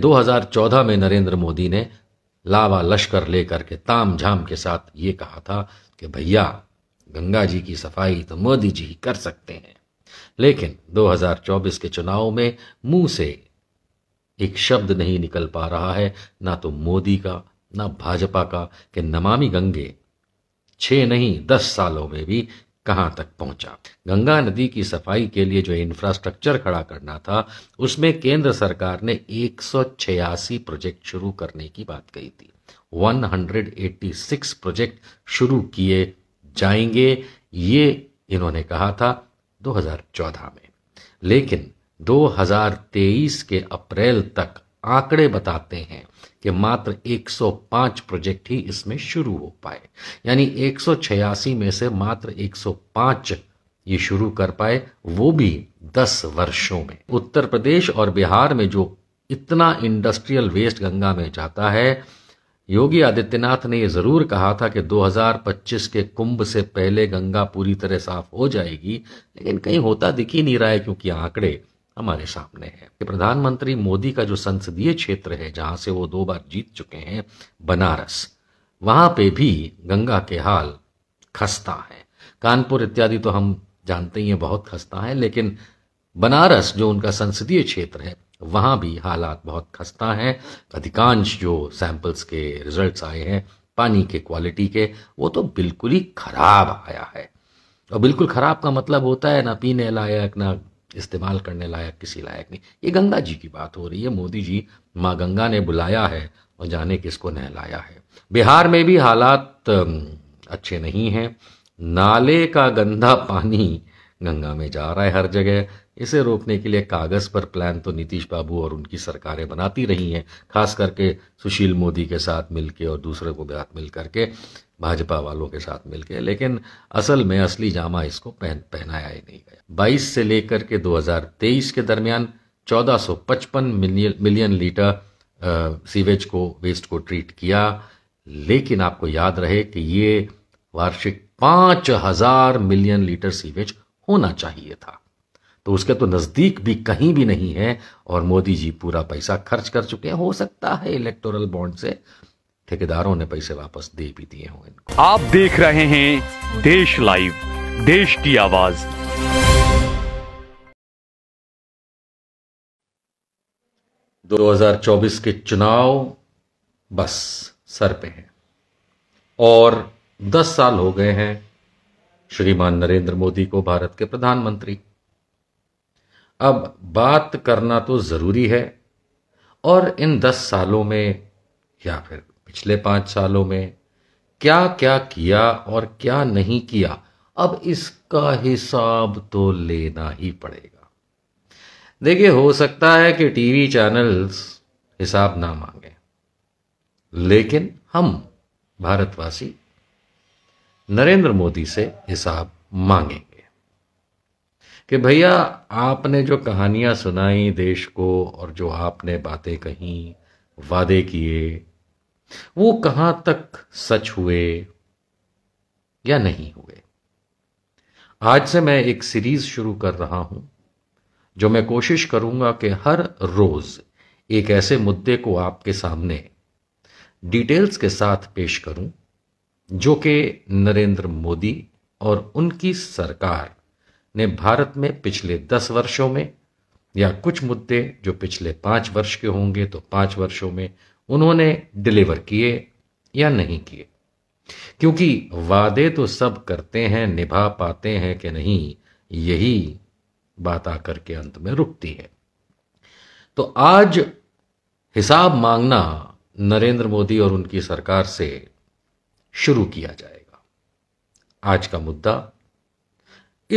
2014 में नरेंद्र मोदी ने लावा लश्कर लेकर के ताम झाम के साथ ये कहा था कि भैया गंगा जी की सफाई तो मोदी जी ही कर सकते हैं लेकिन 2024 के चुनाव में मुंह से एक शब्द नहीं निकल पा रहा है ना तो मोदी का ना भाजपा का कि नमामि गंगे छह नहीं दस सालों में भी कहां तक पहुंचा गंगा नदी की सफाई के लिए जो इंफ्रास्ट्रक्चर खड़ा करना था उसमें केंद्र सरकार ने एक प्रोजेक्ट शुरू करने की बात कही थी 186 प्रोजेक्ट शुरू किए जाएंगे ये इन्होंने कहा था 2014 में लेकिन 2023 के अप्रैल तक आंकड़े बताते हैं कि मात्र 105 प्रोजेक्ट ही इसमें शुरू हो पाए यानी एक में से मात्र 105 ये शुरू कर पाए वो भी 10 वर्षों में उत्तर प्रदेश और बिहार में जो इतना इंडस्ट्रियल वेस्ट गंगा में जाता है योगी आदित्यनाथ ने यह ज़रूर कहा था कि 2025 के कुंभ से पहले गंगा पूरी तरह साफ हो जाएगी लेकिन कहीं होता दिख ही नहीं रहा है क्योंकि आंकड़े हमारे सामने है कि प्रधानमंत्री मोदी का जो संसदीय क्षेत्र है जहां से वो दो बार जीत चुके हैं बनारस वहां पे भी गंगा के हाल खस्ता है कानपुर इत्यादि तो हम जानते ही हैं बहुत खस्ता है लेकिन बनारस जो उनका संसदीय क्षेत्र है वहाँ भी हालात बहुत खस्ता हैं अधिकांश जो सैंपल्स के रिजल्ट आए हैं पानी के क्वालिटी के वो तो बिल्कुल ही खराब आया है और बिल्कुल खराब का मतलब होता है ना पीने लायक ना इस्तेमाल करने लायक किसी लायक नहीं ये गंगा जी की बात हो रही है मोदी जी माँ गंगा ने बुलाया है और जाने किसको नहलाया है बिहार में भी हालात अच्छे नहीं हैं नाले का गंदा पानी गंगा में जा रहा है हर जगह इसे रोकने के लिए कागज़ पर प्लान तो नीतीश बाबू और उनकी सरकारें बनाती रही हैं खास करके सुशील मोदी के साथ मिलके और दूसरे को साथ मिल करके भाजपा वालों के साथ मिलके लेकिन असल में असली जामा इसको पहन पहनाया ही नहीं गया 22 से लेकर के 2023 के दरमियान 1455 मिलियन मिलियन लीटर सीवेज को वेस्ट को ट्रीट किया लेकिन आपको याद रहे कि ये वार्षिक पाँच मिलियन लीटर सीवेज होना चाहिए था तो उसके तो नज़दीक भी कहीं भी नहीं है और मोदी जी पूरा पैसा खर्च कर चुके हैं हो सकता है इलेक्टोरल बॉन्ड से ठेकेदारों ने पैसे वापस दे भी दिए हों इनको आप देख रहे हैं देश लाइव देश की आवाज़ दो चौबीस के चुनाव बस सर पे हैं और 10 साल हो गए हैं श्रीमान नरेंद्र मोदी को भारत के प्रधानमंत्री अब बात करना तो ज़रूरी है और इन दस सालों में या फिर पिछले पांच सालों में क्या क्या किया और क्या नहीं किया अब इसका हिसाब तो लेना ही पड़ेगा देखिए हो सकता है कि टीवी चैनल्स हिसाब ना मांगे लेकिन हम भारतवासी नरेंद्र मोदी से हिसाब मांगेंगे कि भैया आपने जो कहानियाँ सुनाई देश को और जो आपने बातें कही वादे किए वो कहाँ तक सच हुए या नहीं हुए आज से मैं एक सीरीज शुरू कर रहा हूं जो मैं कोशिश करूंगा कि हर रोज एक ऐसे मुद्दे को आपके सामने डिटेल्स के साथ पेश करूं जो कि नरेंद्र मोदी और उनकी सरकार ने भारत में पिछले दस वर्षों में या कुछ मुद्दे जो पिछले पांच वर्ष के होंगे तो पांच वर्षों में उन्होंने डिलीवर किए या नहीं किए क्योंकि वादे तो सब करते हैं निभा पाते हैं कि नहीं यही बात आकर के अंत में रुकती है तो आज हिसाब मांगना नरेंद्र मोदी और उनकी सरकार से शुरू किया जाएगा आज का मुद्दा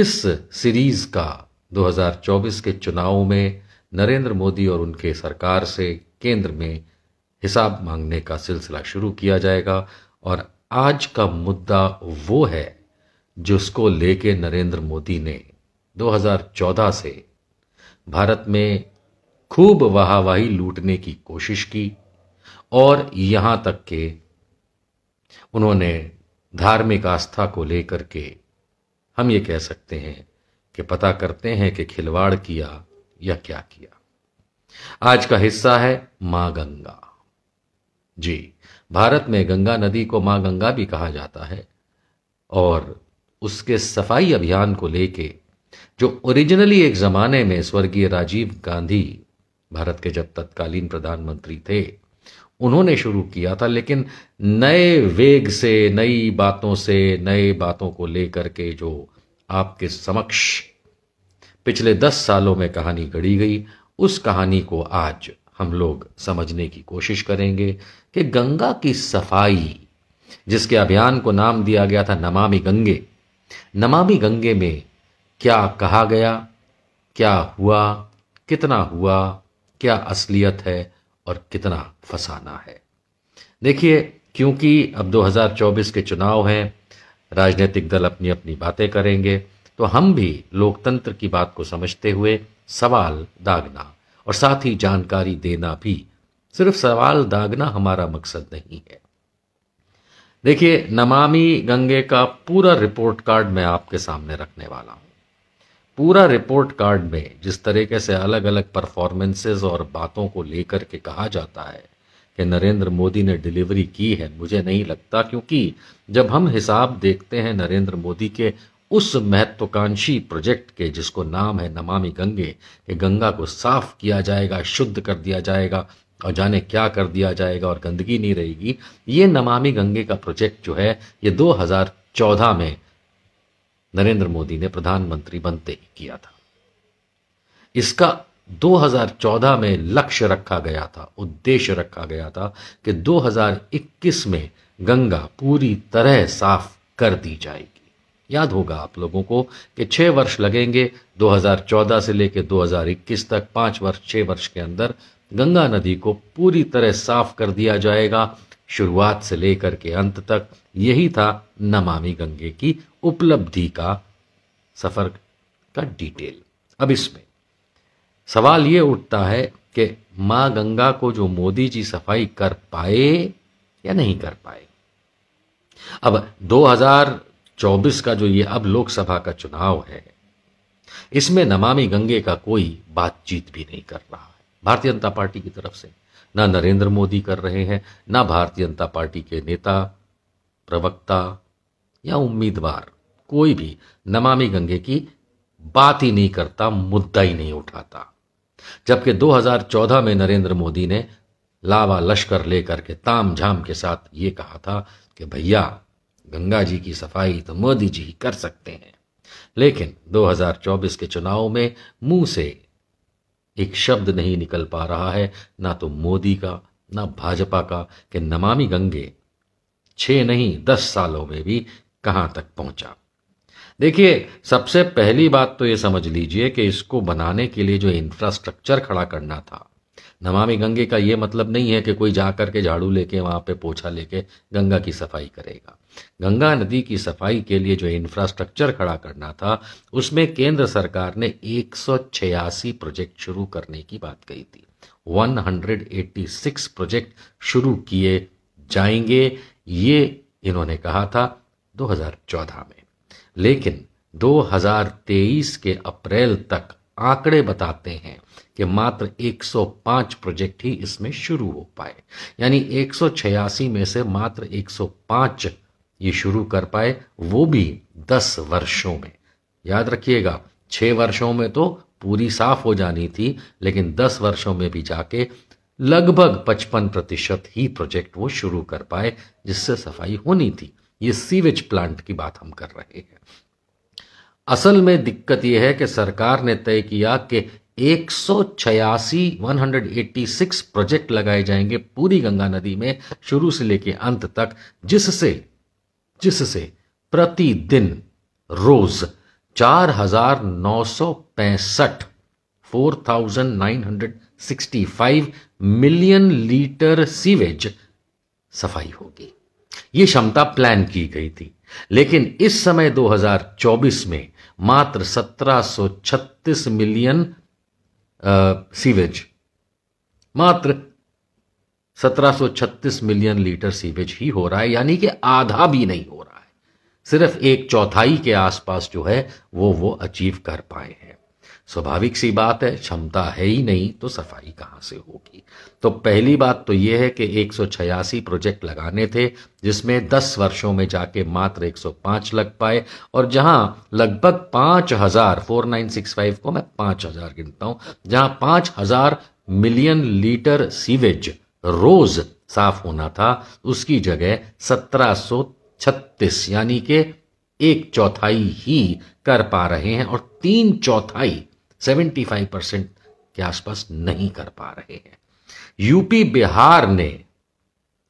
इस सीरीज का 2024 के चुनावों में नरेंद्र मोदी और उनके सरकार से केंद्र में हिसाब मांगने का सिलसिला शुरू किया जाएगा और आज का मुद्दा वो है जिसको लेके नरेंद्र मोदी ने 2014 से भारत में खूब वाहवाही लूटने की कोशिश की और यहां तक के उन्होंने धार्मिक आस्था को लेकर के हम ये कह सकते हैं कि पता करते हैं कि खिलवाड़ किया या क्या किया आज का हिस्सा है मां गंगा जी भारत में गंगा नदी को मां गंगा भी कहा जाता है और उसके सफाई अभियान को लेके जो ओरिजिनली एक जमाने में स्वर्गीय राजीव गांधी भारत के जब तत्कालीन प्रधानमंत्री थे उन्होंने शुरू किया था लेकिन नए वेग से नई बातों से नए बातों को लेकर के जो आपके समक्ष पिछले दस सालों में कहानी गढ़ी गई उस कहानी को आज हम लोग समझने की कोशिश करेंगे कि गंगा की सफाई जिसके अभियान को नाम दिया गया था नमामि गंगे नमामि गंगे में क्या कहा गया क्या हुआ कितना हुआ क्या असलियत है और कितना फंसाना है देखिए क्योंकि अब 2024 के चुनाव हैं राजनीतिक दल अपनी अपनी बातें करेंगे तो हम भी लोकतंत्र की बात को समझते हुए सवाल दागना और साथ ही जानकारी देना भी सिर्फ सवाल दागना हमारा मकसद नहीं है देखिए नमामि गंगे का पूरा रिपोर्ट कार्ड मैं आपके सामने रखने वाला हूं पूरा रिपोर्ट कार्ड में जिस तरीके से अलग अलग परफॉर्मेंसेस और बातों को लेकर के कहा जाता है कि नरेंद्र मोदी ने डिलीवरी की है मुझे नहीं लगता क्योंकि जब हम हिसाब देखते हैं नरेंद्र मोदी के उस महत्वाकांक्षी प्रोजेक्ट के जिसको नाम है नमामि गंगे कि गंगा को साफ किया जाएगा शुद्ध कर दिया जाएगा और जाने क्या कर दिया जाएगा और गंदगी नहीं रहेगी ये नमामि गंगे का प्रोजेक्ट जो है ये 2014 में नरेंद्र मोदी ने प्रधानमंत्री बनते ही किया था इसका 2014 में लक्ष्य रखा गया था उद्देश्य रखा गया था कि 2021 में गंगा पूरी तरह साफ कर दी जाएगी याद होगा आप लोगों को कि छह वर्ष लगेंगे 2014 से लेकर 2021 तक पांच वर्ष छह वर्ष के अंदर गंगा नदी को पूरी तरह साफ कर दिया जाएगा शुरुआत से लेकर के अंत तक यही था नमामि गंगे की उपलब्धि का सफ़र का डिटेल अब इसमें सवाल ये उठता है कि माँ गंगा को जो मोदी जी सफाई कर पाए या नहीं कर पाए अब 2024 का जो ये अब लोकसभा का चुनाव है इसमें नमामि गंगे का कोई बातचीत भी नहीं कर रहा है भारतीय जनता पार्टी की तरफ से ना नरेंद्र मोदी कर रहे हैं ना भारतीय जनता पार्टी के नेता प्रवक्ता या उम्मीदवार कोई भी नमामि गंगे की बात ही नहीं करता मुद्दा ही नहीं उठाता जबकि 2014 में नरेंद्र मोदी ने लावा लश्कर लेकर के ताम झाम के साथ ये कहा था कि भैया गंगा जी की सफाई तो मोदी जी ही कर सकते हैं लेकिन 2024 के चुनाव में मुंह से एक शब्द नहीं निकल पा रहा है ना तो मोदी का ना भाजपा का कि नमामि गंगे छह नहीं दस सालों में भी कहां तक पहुंचा देखिए सबसे पहली बात तो ये समझ लीजिए कि इसको बनाने के लिए जो इंफ्रास्ट्रक्चर खड़ा करना था नमामि गंगे का ये मतलब नहीं है कि कोई जा करके झाड़ू लेके वहाँ पे पोछा लेके गंगा की सफाई करेगा गंगा नदी की सफाई के लिए जो इंफ्रास्ट्रक्चर खड़ा करना था उसमें केंद्र सरकार ने एक प्रोजेक्ट शुरू करने की बात कही थी 186 प्रोजेक्ट शुरू किए जाएंगे ये इन्होंने कहा था 2014 में लेकिन 2023 के अप्रैल तक आंकड़े बताते हैं कि मात्र 105 प्रोजेक्ट ही इसमें शुरू हो पाए यानी एक में से मात्र 105 ये शुरू कर पाए वो भी 10 वर्षों में याद रखिएगा 6 वर्षों में तो पूरी साफ हो जानी थी लेकिन 10 वर्षों में भी जाके लगभग 55 प्रतिशत ही प्रोजेक्ट वो शुरू कर पाए जिससे सफाई होनी थी ये सीवेज प्लांट की बात हम कर रहे हैं असल में दिक्कत यह है कि सरकार ने तय किया कि एक सौ प्रोजेक्ट लगाए जाएंगे पूरी गंगा नदी में शुरू से लेके अंत तक जिससे जिससे प्रतिदिन रोज चार हजार नौ सौ पैंसठ four thousand nine hundred sixty five million litre sewage सफाई होगी ये क्षमता प्लान की गई थी लेकिन इस समय 2024 में मात्र 1736 मिलियन सीवेज मात्र 1736 मिलियन लीटर सीवेज ही हो रहा है यानी कि आधा भी नहीं हो रहा है सिर्फ एक चौथाई के आसपास जो है वो वो अचीव कर पाए हैं स्वाभाविक सी बात है क्षमता है ही नहीं तो सफाई कहाँ से होगी तो पहली बात तो यह है कि एक प्रोजेक्ट लगाने थे जिसमें 10 वर्षों में जाके मात्र 105 लग पाए और जहां लगभग 5000 4965 को मैं 5000 गिनता हूं जहां 5000 मिलियन लीटर सीवेज रोज साफ होना था उसकी जगह सत्रह यानी के एक चौथाई ही कर पा रहे हैं और तीन चौथाई 75 परसेंट के आसपास नहीं कर पा रहे हैं यूपी बिहार ने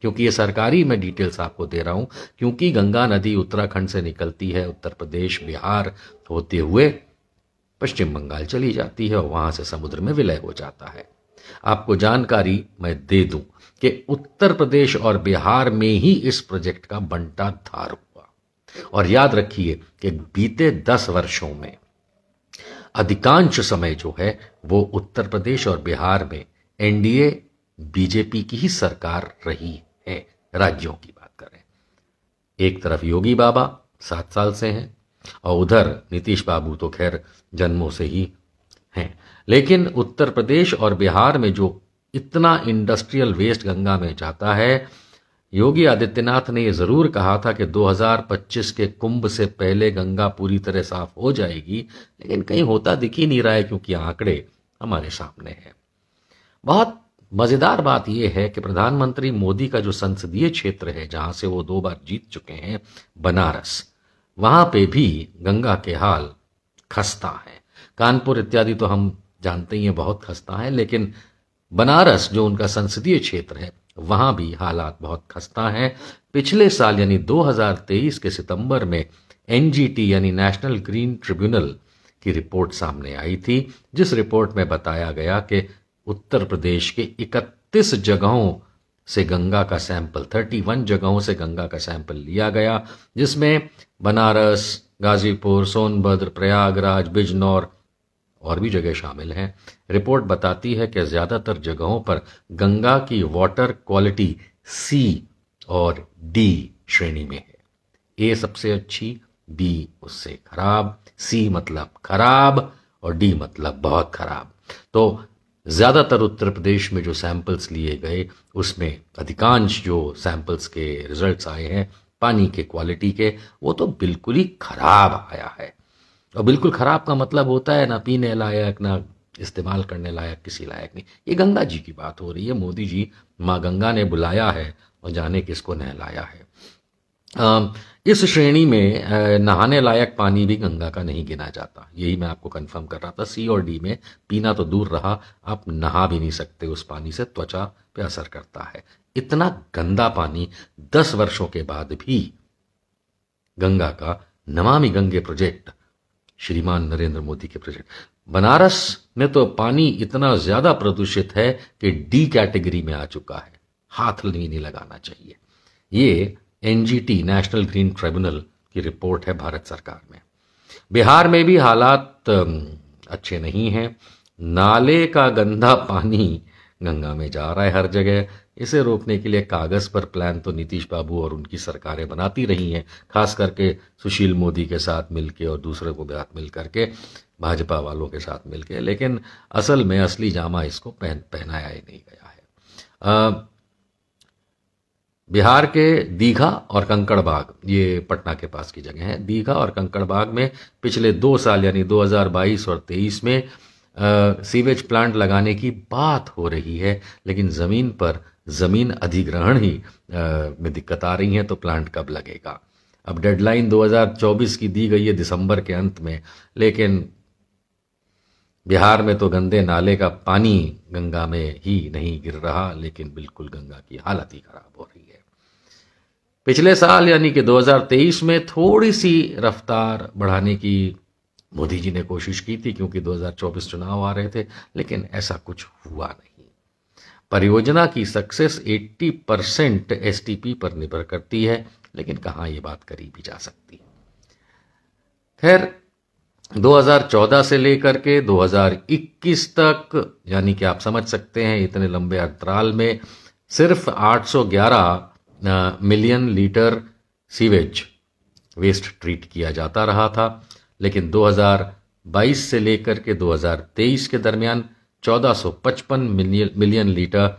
क्योंकि ये सरकारी मैं डिटेल्स आपको दे रहा हूं क्योंकि गंगा नदी उत्तराखंड से निकलती है उत्तर प्रदेश बिहार होते हुए पश्चिम बंगाल चली जाती है और वहां से समुद्र में विलय हो जाता है आपको जानकारी मैं दे दूं कि उत्तर प्रदेश और बिहार में ही इस प्रोजेक्ट का बंटा धार हुआ और याद रखिए कि बीते दस वर्षों में अधिकांश समय जो है वो उत्तर प्रदेश और बिहार में एनडीए बीजेपी की ही सरकार रही है राज्यों की बात करें एक तरफ योगी बाबा सात साल से हैं और उधर नीतीश बाबू तो खैर जन्मों से ही हैं लेकिन उत्तर प्रदेश और बिहार में जो इतना इंडस्ट्रियल वेस्ट गंगा में जाता है योगी आदित्यनाथ ने यह जरूर कहा था कि 2025 के कुंभ से पहले गंगा पूरी तरह साफ हो जाएगी लेकिन कहीं होता दिख ही नहीं रहा है क्योंकि आंकड़े हमारे सामने हैं बहुत मजेदार बात यह है कि प्रधानमंत्री मोदी का जो संसदीय क्षेत्र है जहां से वो दो बार जीत चुके हैं बनारस वहां पे भी गंगा के हाल खस्ता है कानपुर इत्यादि तो हम जानते ही हैं बहुत खस्ता है लेकिन बनारस जो उनका संसदीय क्षेत्र है वहाँ भी हालात बहुत खस्ता हैं पिछले साल यानी 2023 के सितंबर में एनजीटी यानी नेशनल ग्रीन ट्रिब्यूनल की रिपोर्ट सामने आई थी जिस रिपोर्ट में बताया गया कि उत्तर प्रदेश के 31 जगहों से गंगा का सैंपल 31 जगहों से गंगा का सैंपल लिया गया जिसमें बनारस गाजीपुर सोनभद्र प्रयागराज बिजनौर और भी जगह शामिल हैं रिपोर्ट बताती है कि ज़्यादातर जगहों पर गंगा की वाटर क्वालिटी सी और डी श्रेणी में है ए सबसे अच्छी बी उससे खराब सी मतलब खराब और डी मतलब बहुत खराब तो ज़्यादातर उत्तर प्रदेश में जो सैंपल्स लिए गए उसमें अधिकांश जो सैंपल्स के रिजल्ट्स आए हैं पानी के क्वालिटी के वो तो बिल्कुल ही खराब आया है और बिल्कुल ख़राब का मतलब होता है ना पीने लायक ना इस्तेमाल करने लायक किसी लायक नहीं ये गंगा जी की बात हो रही है मोदी जी माँ गंगा ने बुलाया है और जाने किसको नहलाया है इस श्रेणी में नहाने लायक पानी भी गंगा का नहीं गिना जाता यही मैं आपको कंफर्म कर रहा था सी और डी में पीना तो दूर रहा आप नहा भी नहीं सकते उस पानी से त्वचा पे असर करता है इतना गंदा पानी दस वर्षों के बाद भी गंगा का नमामि गंगे प्रोजेक्ट श्रीमान नरेंद्र मोदी के प्रेजेंट बनारस में तो पानी इतना ज्यादा प्रदूषित है कि डी कैटेगरी में आ चुका है हाथ नहीं, नहीं लगाना चाहिए ये एनजीटी नेशनल ग्रीन ट्रिब्यूनल की रिपोर्ट है भारत सरकार में बिहार में भी हालात अच्छे नहीं हैं नाले का गंदा पानी गंगा में जा रहा है हर जगह इसे रोकने के लिए कागज़ पर प्लान तो नीतीश बाबू और उनकी सरकारें बनाती रही हैं खास करके सुशील मोदी के साथ मिलके और दूसरे को साथ मिल करके भाजपा वालों के साथ मिलके लेकिन असल में असली जामा इसको पहन पहनाया ही नहीं गया है आ, बिहार के दीघा और कंकड़बाग ये पटना के पास की जगह है दीघा और कंकड़बाग में पिछले दो साल यानी 2022 और 23 में आ, सीवेज प्लांट लगाने की बात हो रही है लेकिन ज़मीन पर ज़मीन अधिग्रहण ही में दिक्कत आ रही है तो प्लांट कब लगेगा अब डेडलाइन 2024 की दी गई है दिसंबर के अंत में लेकिन बिहार में तो गंदे नाले का पानी गंगा में ही नहीं गिर रहा लेकिन बिल्कुल गंगा की हालत ही खराब हो रही है पिछले साल यानी कि 2023 में थोड़ी सी रफ्तार बढ़ाने की मोदी जी ने कोशिश की थी क्योंकि 2024 चुनाव आ रहे थे लेकिन ऐसा कुछ हुआ नहीं परियोजना की सक्सेस 80 परसेंट एस पर निर्भर करती है लेकिन कहाँ ये बात करी भी जा सकती खैर 2014 से लेकर के 2021 तक यानी कि आप समझ सकते हैं इतने लंबे अंतराल में सिर्फ 811 million litre sewage waste treat किया जाता रहा था लेकिन 2022 से लेकर के 2023 के दरमियान 1455 मिलियन मिलियन लीटर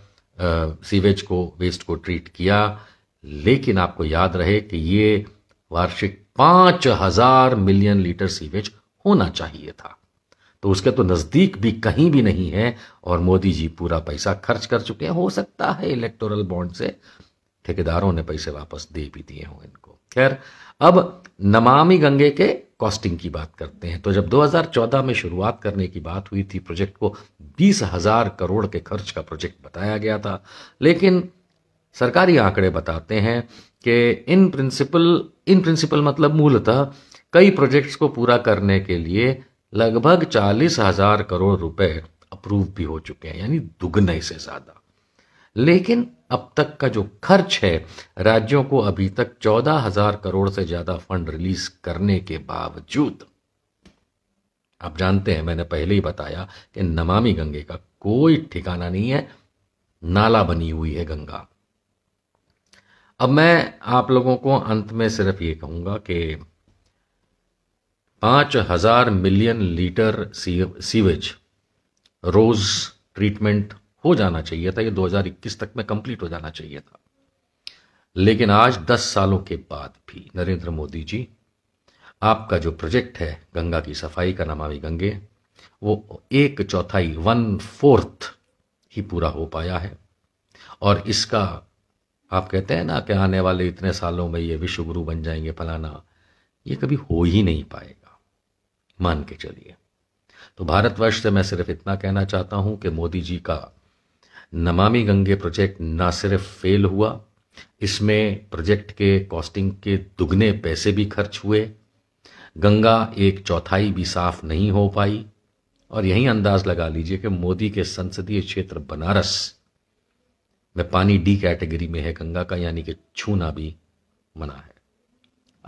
सीवेज को वेस्ट को ट्रीट किया लेकिन आपको याद रहे कि ये वार्षिक 5000 मिलियन लीटर सीवेज होना चाहिए था तो उसके तो नज़दीक भी कहीं भी नहीं है और मोदी जी पूरा पैसा खर्च कर चुके हैं हो सकता है इलेक्टोरल बॉन्ड से ठेकेदारों ने पैसे वापस दे भी दिए हों इनको खैर अब नमामि गंगे के कॉस्टिंग की बात करते हैं तो जब 2014 में शुरुआत करने की बात हुई थी प्रोजेक्ट को बीस हज़ार करोड़ के खर्च का प्रोजेक्ट बताया गया था लेकिन सरकारी आंकड़े बताते हैं कि इन प्रिंसिपल इन प्रिंसिपल मतलब मूलतः कई प्रोजेक्ट्स को पूरा करने के लिए लगभग चालीस हज़ार करोड़ रुपए अप्रूव भी हो चुके हैं यानी दुगने से ज़्यादा लेकिन अब तक का जो खर्च है राज्यों को अभी तक चौदह हजार करोड़ से ज्यादा फंड रिलीज करने के बावजूद आप जानते हैं मैंने पहले ही बताया कि नमामि गंगे का कोई ठिकाना नहीं है नाला बनी हुई है गंगा अब मैं आप लोगों को अंत में सिर्फ ये कहूंगा कि पांच हजार मिलियन लीटर सीवेज रोज ट्रीटमेंट हो जाना चाहिए था ये 2021 तक में कंप्लीट हो जाना चाहिए था लेकिन आज 10 सालों के बाद भी नरेंद्र मोदी जी आपका जो प्रोजेक्ट है गंगा की सफाई का नमामि गंगे वो एक चौथाई वन फोर्थ ही पूरा हो पाया है और इसका आप कहते हैं ना कि आने वाले इतने सालों में ये विश्व गुरु बन जाएंगे फलाना ये कभी हो ही नहीं पाएगा मान के चलिए तो भारतवर्ष से मैं सिर्फ इतना कहना चाहता हूं कि मोदी जी का नमामि गंगे प्रोजेक्ट ना सिर्फ फेल हुआ इसमें प्रोजेक्ट के कॉस्टिंग के दुगने पैसे भी खर्च हुए गंगा एक चौथाई भी साफ नहीं हो पाई और यही अंदाज लगा लीजिए कि मोदी के संसदीय क्षेत्र बनारस में पानी डी कैटेगरी में है गंगा का यानी कि छूना भी मना है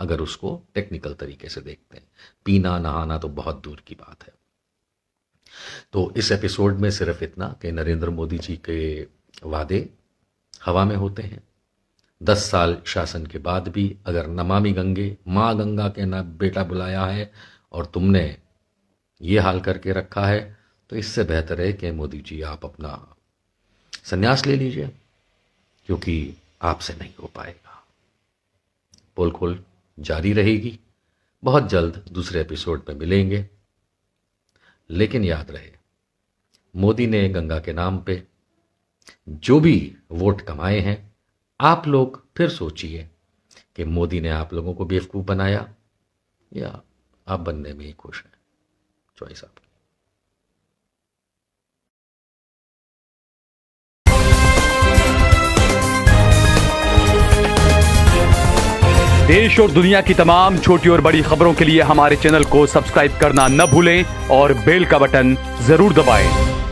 अगर उसको टेक्निकल तरीके से देखते हैं पीना नहाना तो बहुत दूर की बात है तो इस एपिसोड में सिर्फ इतना कि नरेंद्र मोदी जी के वादे हवा में होते हैं दस साल शासन के बाद भी अगर नमामि गंगे माँ गंगा के ना बेटा बुलाया है और तुमने ये हाल करके रखा है तो इससे बेहतर है कि मोदी जी आप अपना संन्यास ले लीजिए क्योंकि आपसे नहीं हो पाएगा पोल खोल जारी रहेगी बहुत जल्द दूसरे एपिसोड में मिलेंगे लेकिन याद रहे मोदी ने गंगा के नाम पे जो भी वोट कमाए हैं आप लोग फिर सोचिए कि मोदी ने आप लोगों को बेवकूफ़ बनाया या आप बनने में ही खुश हैं चॉइस आप देश और दुनिया की तमाम छोटी और बड़ी खबरों के लिए हमारे चैनल को सब्सक्राइब करना न भूलें और बेल का बटन जरूर दबाएं।